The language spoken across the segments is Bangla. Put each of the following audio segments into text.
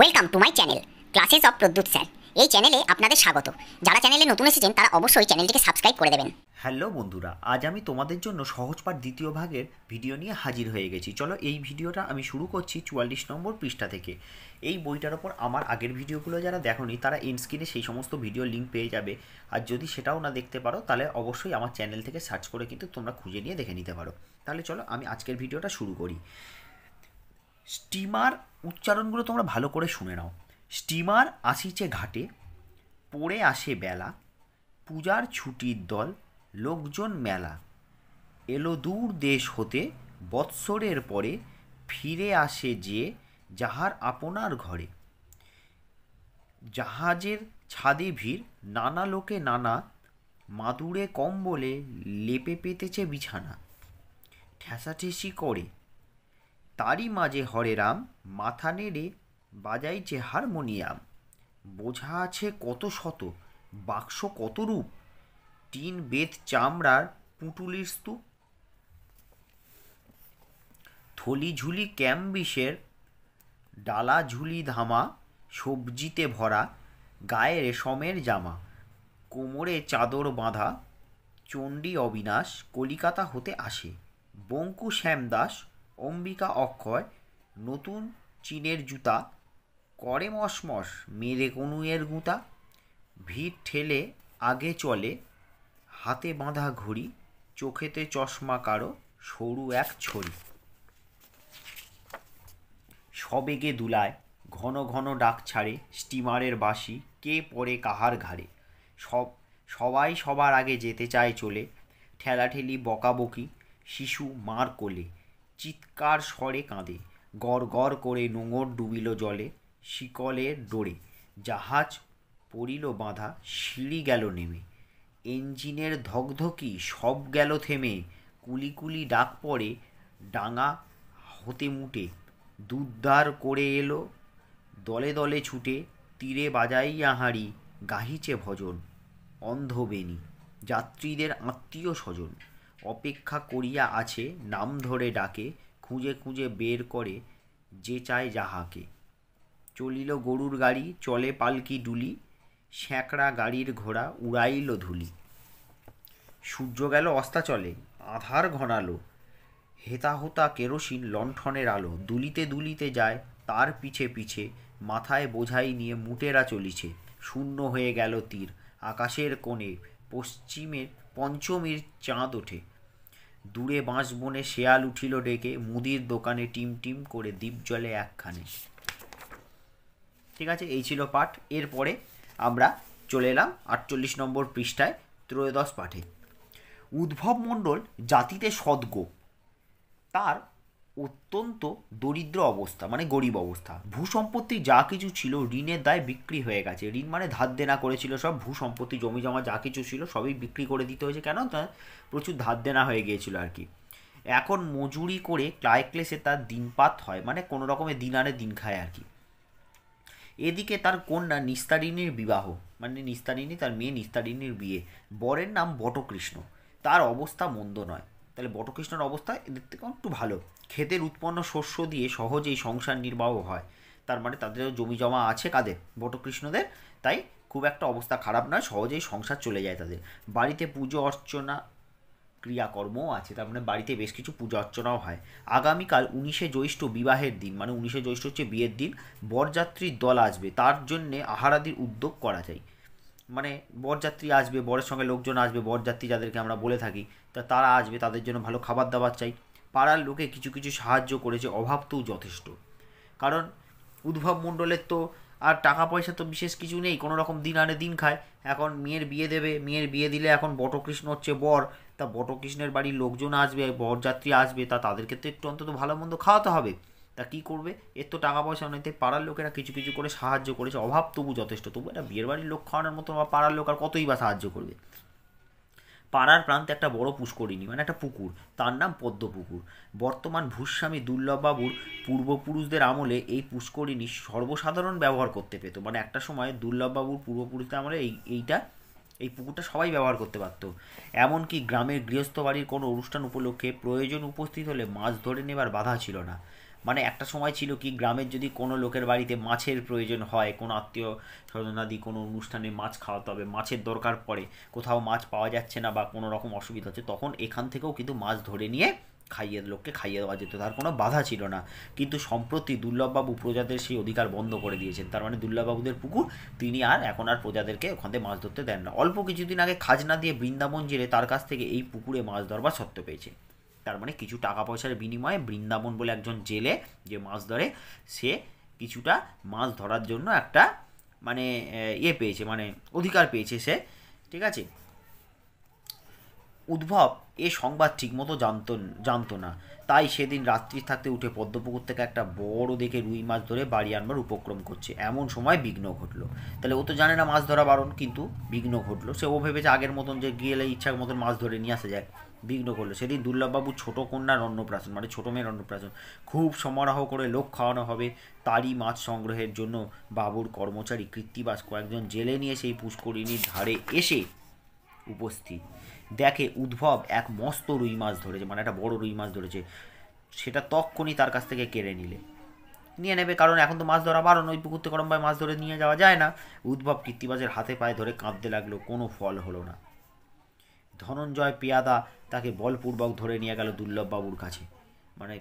welcome to my channel classes of Pradyut sir এই চ্যানেলে আপনাদের স্বাগত যারা চ্যানেলে নতুন এসেছেন তারা অবশ্যই চ্যানেলটিকে সাবস্ক্রাইব করে দেবেন হ্যালো বন্ধুরা আজ আমি তোমাদের জন্য সহজপাঠ দ্বিতীয় ভাগের ভিডিও নিয়ে হাজির হয়ে গেছি চলো এই ভিডিওটা আমি শুরু করছি চুয়াল্লিশ নম্বর পৃষ্ঠা থেকে এই বইটার ওপর আমার আগের ভিডিওগুলো যারা দেখনি তারা ইনস্ক্রিনে সেই সমস্ত ভিডিও লিঙ্ক পেয়ে যাবে আর যদি সেটাও না দেখতে পারো তাহলে অবশ্যই আমার চ্যানেল থেকে সার্চ করে কিন্তু তোমরা খুঁজে নিয়ে দেখে নিতে পারো তাহলে চলো আমি আজকের ভিডিওটা শুরু করি স্টিমার উচ্চারণগুলো তোমরা ভালো করে শুনে নাও স্টিমার আসিছে ঘাটে পড়ে আসে বেলা পূজার ছুটির দল লোকজন মেলা এলো দূর দেশ হতে বৎসরের পরে ফিরে আসে যে যাহার আপনার ঘরে জাহাজের ছাদে ভিড় নানা লোকে নানা মাদুরে কম্বলে লেপে পেতেছে বিছানা ঠেসাঠেসি করে তারই মাঝে হরেরাম মাথা নেড়ে বাজাইছে হারমোনিয়াম বোঝা আছে কত শত বাক্স কত রূপ টিন বেত চামড়ার পুঁটুলির স্তূপ থলি ঝুলি ক্যাম্বিসের ডালা ঝুলি ধামা সবজিতে ভরা গায়ে রেশমের জামা কোমরে চাদর বাঁধা চণ্ডী অবিনাশ কলিকাতা হতে আসে বঙ্কু শ্যামদাস অম্বিকা অক্ষয় নতুন চীনের জুতা করে মশমশ মেরে কনুয়ের গুঁতা ভিড় ঠেলে আগে চলে হাতে বাঁধা ঘড়ি চোখেতে চশমা কারো সরু এক ছড়ি সবেগে দুলায় ঘন ঘন ডাক ছাড়ে স্টিমারের বাসি কে পরে কাহার ঘাড়ে সব সবাই সবার আগে যেতে চায় চলে ঠেলাঠেলি বকাবকি শিশু মার কোলে চিৎকার স্বরে কাঁদে গড় গড় করে নোঙর ডুবিল জলে শিকলের ডোরে জাহাজ পড়িল বাঁধা সিঁড়ি গেল নেমে ইঞ্জিনের ধকধকি সব গেল থেমে কুলি কুলি ডাক পড়ে ডাঙা হতে মুটে দুদ্ধার করে এলো দলে দলে ছুটে তীরে বাজাইয়া আহারি গাহিচে ভজন অন্ধবেণী যাত্রীদের আত্মীয় স্বজন অপেক্ষা করিয়া আছে নাম ধরে ডাকে খুঁজে খুঁজে বের করে যে চায় যাহাকে চলিল গরুর গাড়ি চলে পালকি ডুলি স্যাঁকড়া গাড়ির ঘোড়া উড়াইল ধুলি সূর্য গেল অস্তাচলে আধার ঘনালো হেতাহতা কেরোসিন লণ্ঠনের আলো দুলিতে দুলিতে যায় তার পিছে পিছে মাথায় বোঝাই নিয়ে মুটেরা চলিছে শূন্য হয়ে গেল তীর আকাশের কোণে পশ্চিমের পঞ্চমীর চাঁদ ওঠে দূরে বাঁশ বনে শেয়াল উঠিল ডেকে মুদির দোকানে টিম টিম করে দ্বীপ জলে একখানে ঠিক আছে এই ছিল পাঠ এরপরে আমরা চলে এলাম আটচল্লিশ নম্বর পৃষ্ঠায় ত্রয়োদশ পাঠে উদ্ভব মণ্ডল জাতিতে সদ্গো তার অত্যন্ত দরিদ্র অবস্থা মানে গরিব অবস্থা ভূ সম্পত্তি যা কিছু ছিল ঋণের দায় বিক্রি হয়ে গেছে ঋণ মানে ধার দেনা করেছিল সব ভূ সম্পত্তি জমি জমা যা কিছু ছিল সবই বিক্রি করে দিতে হয়েছে কেন তা প্রচুর ধার দেনা হয়ে গিয়েছিল আর কি এখন মজুরি করে ক্লাইক্লেসে তার দিনপাত হয় মানে কোনো রকমের দিন আনে দিন খায় আর কি এদিকে তার কন্যা নিস্তারিণীর বিবাহ মানে নিস্তারিণী তার মেয়ে নিস্তারিণীর বিয়ে বরের নাম বটকৃষ্ণ তার অবস্থা মন্দ নয় তাহলে বটকৃষ্ণর অবস্থা এদের থেকে একটু ভালো ক্ষেতের উৎপন্ন শস্য দিয়ে সহজেই সংসার নির্বাহ হয় তার মানে তাদের জমি জমা আছে কাদের বটকৃষ্ণদের তাই খুব একটা অবস্থা খারাপ নয় সহজেই সংসার চলে যায় তাদের বাড়িতে পুজো অর্চনা ক্রিয়াকর্মও আছে তার মানে বাড়িতে বেশ কিছু পুজো অর্চনাও হয় আগামীকাল উনিশে জ্যৈষ্ঠ বিবাহের দিন মানে উনিশে জ্যৈষ্ঠ হচ্ছে বিয়ের দিন বরযাত্রীর দল আসবে তার জন্যে আহারাদির উদ্যোগ করা যায় মানে বরযাত্রী আসবে বরের সঙ্গে লোকজন আসবে বরযাত্রী যাদেরকে আমরা বলে থাকি তা তারা আসবে তাদের জন্য ভালো খাবার দাবার চাই পাড়ার লোকে কিছু কিছু সাহায্য করেছে অভাব তো যথেষ্ট কারণ উদ্ভব মণ্ডলের তো আর টাকা পয়সা তো বিশেষ কিছু নেই কোনো রকম দিন আনে দিন খায় এখন মেয়ের বিয়ে দেবে মেয়ের বিয়ে দিলে এখন বটকৃষ্ণ হচ্ছে বর তা বটকৃষ্ণের বাড়ির লোকজন আসবে বরযাত্রী আসবে তা তাদেরকে তো একটু অন্তত ভালো মন্দ খাওয়াতে হবে তা কী করবে এর তো টাকা পয়সা অনেকতে পাড়ার লোকেরা কিছু কিছু করে সাহায্য করেছে অভাব তবু যথেষ্ট তবু এটা বিয়ের বাড়ির লোক খাওয়ানোর মতো বা পাড়ার লোক আর কতই বা সাহায্য করবে পাড়ার প্রান্তে একটা বড় পুষ্করিণী মানে একটা পুকুর তার নাম পদ্মপুকুর বর্তমান ভূস্বামী দুর্লভবাবুর পূর্বপুরুষদের আমলে এই পুষ্করিণী সর্বসাধারণ ব্যবহার করতে পেত মানে একটা সময় দুর্লভবাবুর পূর্বপুরুষদের আমলে এই এইটা এই পুকুরটা সবাই ব্যবহার করতে পারত এমনকি গ্রামের গৃহস্থ বাড়ির কোনো অনুষ্ঠান উপলক্ষে প্রয়োজন উপস্থিত হলে মাছ ধরে নেবার বাধা ছিল না মানে একটা সময় ছিল কি গ্রামের যদি কোনো লোকের বাড়িতে মাছের প্রয়োজন হয় কোনো আত্মীয় স্বজনাদি কোনো অনুষ্ঠানে মাছ খাওয়াতে হবে মাছের দরকার পড়ে কোথাও মাছ পাওয়া যাচ্ছে না বা কোনো রকম অসুবিধা হচ্ছে তখন এখান থেকেও কিন্তু মাছ ধরে নিয়ে খাইয়ে লোককে খাইয়ে দেওয়া যেত তার কোনো বাধা ছিল না কিন্তু সম্প্রতি দুর্লভবাবু প্রজাদের সেই অধিকার বন্ধ করে দিয়েছেন তার মানে দুর্লভবাবুদের পুকুর তিনি আর এখন আর প্রজাদেরকে ওখান থেকে মাছ ধরতে দেন না অল্প কিছুদিন আগে খাজনা দিয়ে বৃন্দাবন জেলে তার কাছ থেকে এই পুকুরে মাছ ধরবার সত্য পেয়েছে তার মানে কিছু টাকা পয়সার বিনিময়ে বৃন্দাবন বলে একজন জেলে যে মাছ ধরে সে কিছুটা মাছ ধরার জন্য একটা মানে ইয়ে পেয়েছে মানে অধিকার পেয়েছে সে ঠিক আছে উদ্ভব এ সংবাদ ঠিকমতো জানত জানতো না তাই সেদিন রাত্রি থাকতে উঠে পদ্মপুকুর থেকে একটা বড় দেখে রুই মাছ ধরে বাড়ি আনবার উপক্রম করছে এমন সময় বিঘ্ন ঘটলো তাহলে ও তো জানে না মাছ ধরা বারণ কিন্তু বিঘ্ন ঘটলো সে ও ভেবেছে আগের মতন যে গেলে ইচ্ছার মতন মাছ ধরে নিয়ে আসা যায় বিঘ্ন করলো সেদিন দুর্লভবাবু ছোটো কন্যার অন্নপ্রাশন মানে ছোটো মেয়ের অন্নপ্রাশন খুব সমারোহ করে লোক খাওয়ানো হবে তারই মাছ সংগ্রহের জন্য বাবুর কর্মচারী কৃত্তিবাস কয়েকজন জেলে নিয়ে সেই পুষ্করিণীর ধারে এসে উপস্থিত দেখে উদ্ভব এক মস্ত রুই মাছ ধরেছে মানে একটা বড় রুই মাছ ধরেছে সেটা তখনই তার কাছ থেকে কেড়ে নিলে নিয়ে নেবে কারণ এখন তো মাছ ধরা বারণ ওই পুকুর থেকে গরমভাবে মাছ ধরে নিয়ে যাওয়া যায় না উদ্ভব কৃত্তিবাজের হাতে পায়ে ধরে কাঁদতে লাগলো কোনো ফল হলো না ধনঞ্জয় পেয়াদা তাকে বলপূর্বক ধরে নিয়ে গেল দুর্লভবাবুর কাছে মানে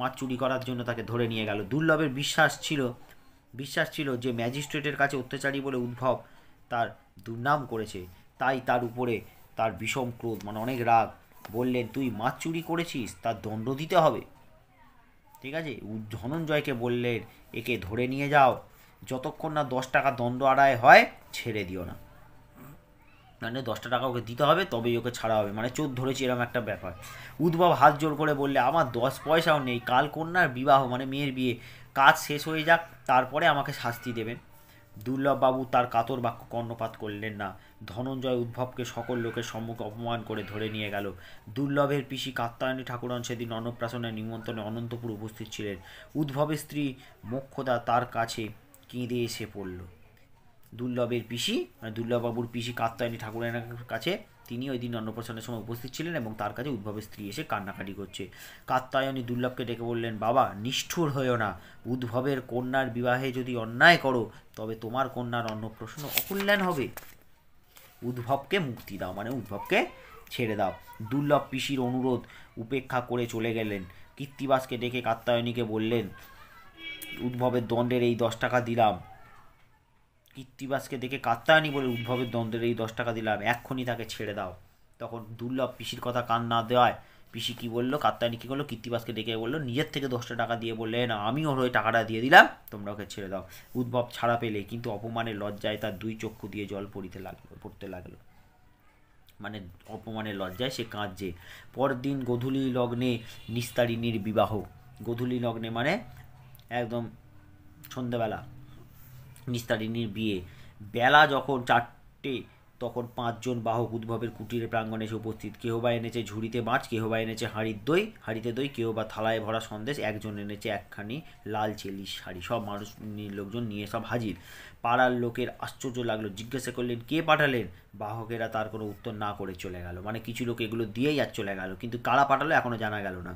মাছ চুরি করার জন্য তাকে ধরে নিয়ে গেল দুর্লভের বিশ্বাস ছিল বিশ্বাস ছিল যে ম্যাজিস্ট্রেটের কাছে অত্যাচারী বলে উদ্ভব তার দুর্নাম করেছে তাই তার উপরে তার বিষম ক্রোধ মানে অনেক রাগ বললেন তুই মাছ চুরি করেছিস তার দণ্ড দিতে হবে ঠিক আছে ধনঞ্জয়কে বললেন একে ধরে নিয়ে যাও যতক্ষণ না দশ টাকা দণ্ড আড়ায় হয় ছেড়ে দিও না মানে দশটা টাকা ওকে দিতে হবে তবেই ওকে ছাড়া হবে মানে চোদ্দ ধরেছি এরকম একটা ব্যাপার উদ্ভব হাত জোর করে বললে আমার দশ পয়সাও নেই কাল কন্যার বিবাহ মানে মেয়ের বিয়ে কাজ শেষ হয়ে যাক তারপরে আমাকে শাস্তি দেবেন দুর্লভবাবু তার কাতর বাক্য কর্ণপাত করলেন না ধনঞ্জয় উদ্ভবকে সকল লোকের সম্মুখে অপমান করে ধরে নিয়ে গেল দুর্লভের পিসি কাত্তায়নী ঠাকুরন সেদিন অন্নপ্রাশনের নিমন্ত্রণে অনন্তপুর উপস্থিত ছিলেন উদ্ভবের স্ত্রী মোক্ষদা তার কাছে কেঁদে এসে পড়ল দুর্লভের পিসি মানে দুর্লভবাবুর পিসি কাত্তায়নী ঠাকুরের কাছে তিনি ওই দিন অন্নপ্রাশনের সময় উপস্থিত ছিলেন এবং তার কাছে উদ্ভবের স্ত্রী এসে কান্নাকাটি করছে কাত্তায়নী দুর্লভকে ডেকে বললেন বাবা নিষ্ঠুর হয়েও না উদ্ভবের কন্যার বিবাহে যদি অন্যায় করো তবে তোমার কন্যার অন্নপ্রাশন অকল্যাণ হবে উদ্ভবকে মুক্তি দাও মানে উদ্ভবকে ছেড়ে দাও দুর্লভ পিসির অনুরোধ উপেক্ষা করে চলে গেলেন কীর্তিবাসকে ডেকে কাত্তায়নীকে বললেন উদ্ভবের দণ্ডের এই দশ টাকা দিলাম কীর্তিবাসকে দেখে কাত্তায়নী বলে উদ্ভবের দ্বন্দ্বের এই দশ টাকা দিলাম এক্ষুনি তাকে ছেড়ে দাও তখন দুর্লভ পিসির কথা কান না দেওয়ায় পিসি কী বললো কাত্তানি কী করলো কীর্তিবাসকে ডেকে বললো নিজের থেকে দশটা টাকা দিয়ে বললেন আমি ওর ওই টাকাটা দিয়ে দিলাম তোমরা ওকে ছেড়ে দাও উদ্ভব ছাড়া পেলে কিন্তু অপমানে লজ্জায় তার দুই চক্ষু দিয়ে জল পড়িতে লাগলো পড়তে লাগলো মানে অপমানের লজ্জায় সে কাঁদছে পরদিন গধূলি লগ্নে নিস্তারিণীর বিবাহ গধূলি লগ্নে মানে একদম সন্ধ্যাবেলা নিস্তারিণীর বিয়ে বেলা যখন চারটে তখন পাঁচজন বাহক উদ্ভবের কুটির প্রাঙ্গণে এসে উপস্থিত কেউ বা এনেছে ঝুড়িতে মাছ কেউ বা এনেছে হাঁড়ির দই হাঁড়িতে দই কেউ বা থালায় ভরা সন্দেশ একজন এনেছে একখানি লাল চেলি শাড়ি সব মানুষ লোকজন নিয়ে সব হাজির পাড়ার লোকের আশ্চর্য লাগলো জিজ্ঞাসা করলেন কে পাঠালেন বাহকেরা তার কোনো উত্তর না করে চলে গেল মানে কিছু লোক এগুলো দিয়েই আর চলে গেল কিন্তু কারা পাঠালো এখনও জানা গেল না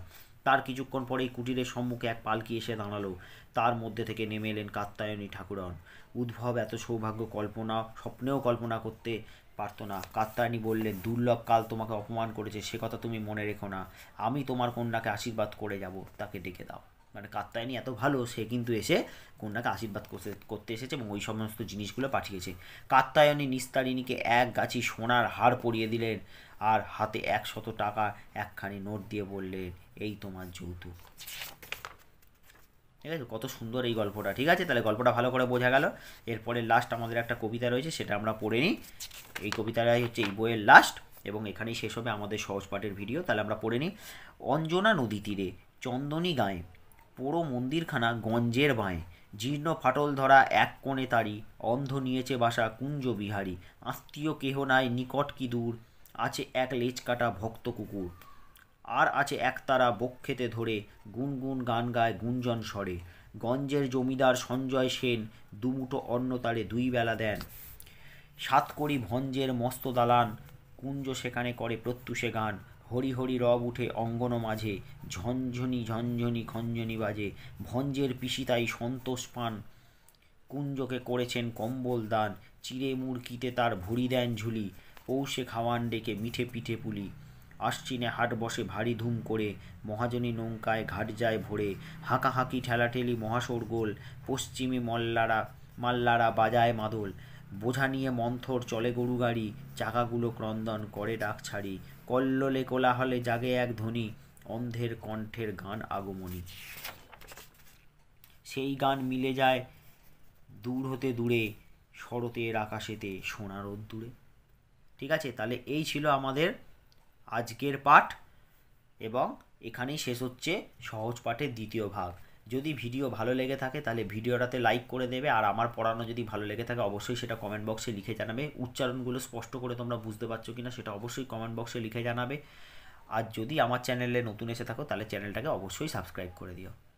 তার কিছুক্ষণ পরেই কুটিরের সম্মুখে এক পালকি এসে দাঁড়ালো তার মধ্যে থেকে নেমে এলেন কাত্তায়নী ঠাকুরন উদ্ভব এত সৌভাগ্য কল্পনা স্বপ্নেও কল্পনা করতে পারতো না কাত্তায়নী বললেন দুর্লভ কাল তোমাকে অপমান করেছে সে কথা তুমি মনে রেখো না আমি তোমার কন্যাকে আশীর্বাদ করে যাব তাকে ডেকে দাও মানে কাত্তায়নী এত ভালো সে কিন্তু এসে কন্যাকে আশীর্বাদ করতে করতে এসেছে এবং ওই সমস্ত জিনিসগুলো পাঠিয়েছে কাত্তায়নী নিস্তারিণীকে এক গাছি সোনার হার পরিয়ে দিলেন আর হাতে একশত টাকা একখানি নোট দিয়ে বললেন এই তোমার যৌতুক ঠিক আছে কত সুন্দর এই গল্পটা ঠিক আছে তাহলে গল্পটা ভালো করে বোঝা গেল এরপরে লাস্ট আমাদের একটা কবিতা রয়েছে সেটা আমরা পড়ে নিই এই কবিতাটাই হচ্ছে এই বইয়ের লাস্ট এবং এখানেই শেষ হবে আমাদের সহজ পাঠের ভিডিও তাহলে আমরা পড়ে নিই অঞ্জনা নদী তীরে চন্দনী গাঁয়ে পোড়ো মন্দিরখানা গঞ্জের বাঁয়ে জীর্ণ ফাটল ধরা এক কোণে তারি অন্ধ নিয়েছে বাসা কুঞ্জ বিহারী আত্মীয় কেহ নাই নিকট কি দূর আছে এক লেজ কাটা ভক্ত কুকুর আর আছে একতারা বক্ষেতে ধরে গুনগুন গান গায় গুঞ্জন স্বরে গঞ্জের জমিদার সঞ্জয় সেন দুমুঠো অন্ন তারে দুই বেলা দেন সাত করি ভঞ্জের মস্ত দালান কুঞ্জ সেখানে করে প্রত্যুষে গান হরি হরি রব উঠে অঙ্গন মাঝে ঝনঝনি ঝঞ্ঝনি খঞ্জনি বাজে ভঞ্জের পিসিতাই সন্তোষ পান কুঞ্জকে করেছেন কম্বল দান চিরে মুরকিতে তার ভুড়ি দেন ঝুলি পৌষে খাওয়ান ডেকে মিঠে পিঠে পুলি আশ্চিনে হাট বসে ভারী ধুম করে মহাজনী নৌকায় ঘাট যায় ভরে হাঁকাহাঁকি ঠেলাঠেলি মহাসোরগোল পশ্চিমী মল্লারা মাল্লারা বাজায় মাদল বোঝা নিয়ে মন্থর চলে গরু গাড়ি চাকাগুলো ক্রন্দন করে ডাক ছাড়ি কল্লোলে কোলাহলে জাগে এক ধ্বনি অন্ধের কণ্ঠের গান আগমনী সেই গান মিলে যায় দূর হতে দূরে শরতের আকাশেতে সোনার দূরে ঠিক আছে তাহলে এই ছিল আমাদের আজকের পাঠ এবং এখানেই শেষ হচ্ছে সহজ পাঠের দ্বিতীয় ভাগ যদি ভিডিও ভালো লেগে থাকে তাহলে ভিডিওটাতে লাইক করে দেবে আর আমার পড়ানো যদি ভালো লেগে থাকে অবশ্যই সেটা কমেন্ট বক্সে লিখে জানাবে উচ্চারণগুলো স্পষ্ট করে তোমরা বুঝতে পারছো কি না সেটা অবশ্যই কমেন্ট বক্সে লিখে জানাবে আর যদি আমার চ্যানেলে নতুন এসে থাকো তাহলে চ্যানেলটাকে অবশ্যই সাবস্ক্রাইব করে দিও